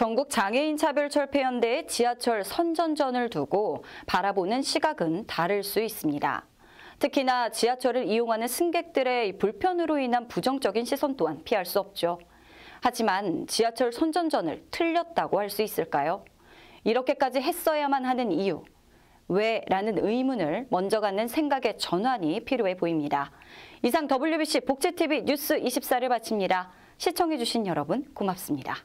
전국 장애인 차별 철폐연대의 지하철 선전전을 두고 바라보는 시각은 다를 수 있습니다. 특히나 지하철을 이용하는 승객들의 불편으로 인한 부정적인 시선 또한 피할 수 없죠. 하지만 지하철 선전전을 틀렸다고 할 수 있을까요? 이렇게까지 했어야만 하는 이유, 왜? 라는 의문을 먼저 갖는 생각의 전환이 필요해 보입니다. 이상 WBC 복지TV 뉴스 24를 마칩니다. 시청해주신 여러분 고맙습니다.